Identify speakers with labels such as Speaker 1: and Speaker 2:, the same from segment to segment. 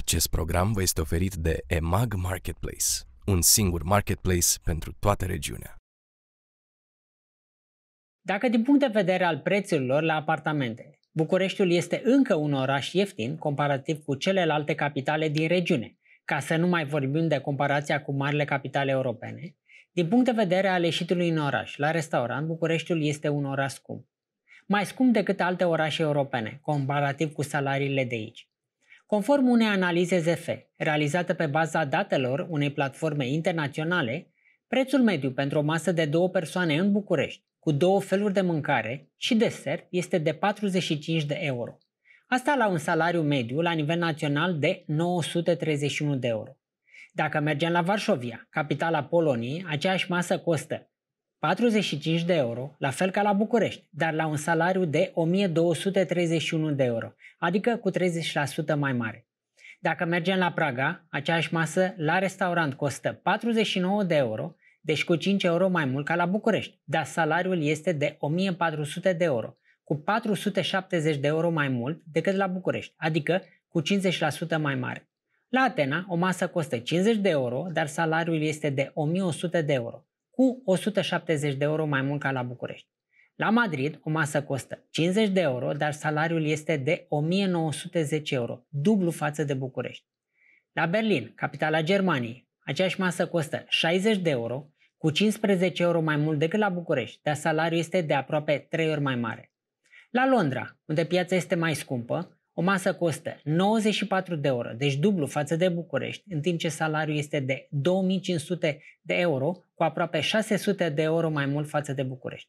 Speaker 1: Acest program vă este oferit de EMAG Marketplace, un singur marketplace pentru toată regiunea. Dacă din punct de vedere al prețurilor la apartamente, Bucureștiul este încă un oraș ieftin comparativ cu celelalte capitale din regiune, ca să nu mai vorbim de comparația cu marile capitale europene, din punct de vedere al ieșitului în oraș, la restaurant, Bucureștiul este un oraș scump. Mai scump decât alte orașe europene, comparativ cu salariile de aici. Conform unei analize ZF, realizată pe baza datelor unei platforme internaționale, prețul mediu pentru o masă de două persoane în București, cu două feluri de mâncare și desert, este de 45 de euro. Asta la un salariu mediu la nivel național de 931 de euro. Dacă mergem la Varșovia, capitala Poloniei, aceeași masă costă 45 de euro, la fel ca la București, dar la un salariu de 1231 de euro, adică cu 30% mai mare. Dacă mergem la Praga, aceeași masă la restaurant costă 49 de euro, deci cu 5 euro mai mult ca la București, dar salariul este de 1400 de euro, cu 470 de euro mai mult decât la București, adică cu 50% mai mare. La Atena, o masă costă 50 de euro, dar salariul este de 1100 de euro, cu 170 de euro mai mult ca la București. La Madrid, o masă costă 50 de euro, dar salariul este de 1910 euro, dublu față de București. La Berlin, capitala Germaniei, aceeași masă costă 60 de euro, cu 15 euro mai mult decât la București, dar salariul este de aproape 3 ori mai mare. La Londra, unde piața este mai scumpă, o masă costă 94 de euro, deci dublu față de București, în timp ce salariul este de 2500 de euro, cu aproape 600 de euro mai mult față de București.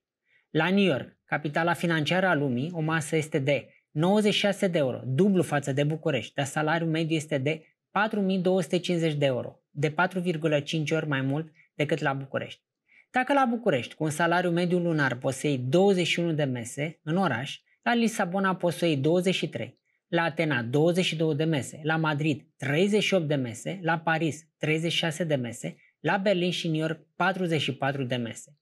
Speaker 1: La New York, capitala financiară a lumii, o masă este de 96 de euro, dublu față de București, dar salariul mediu este de 4250 de euro, de 4,5 ori mai mult decât la București. Dacă la București, cu un salariu mediu lunar, poți să iei 21 de mese în oraș, la Lisabona poți să iei 23, la Atena 22 de mese, la Madrid 38 de mese, la Paris 36 de mese, la Berlin și New York 44 de mese.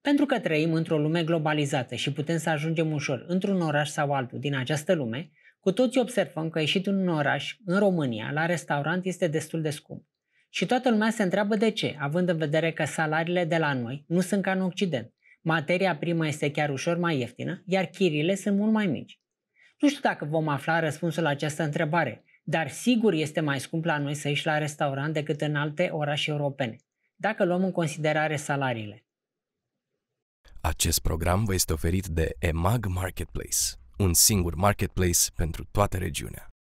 Speaker 1: Pentru că trăim într-o lume globalizată și putem să ajungem ușor într-un oraș sau altul din această lume, cu toții observăm că ieșit în un oraș, în România, la restaurant este destul de scump. Și toată lumea se întreabă de ce, având în vedere că salariile de la noi nu sunt ca în Occident. Materia primă este chiar ușor mai ieftină, iar chirile sunt mult mai mici. Nu știu dacă vom afla răspunsul la această întrebare, dar sigur este mai scump la noi să ieși la restaurant decât în alte orașe europene, dacă luăm în considerare salariile. Acest program vă este oferit de EMAG Marketplace, un singur marketplace pentru toată regiunea.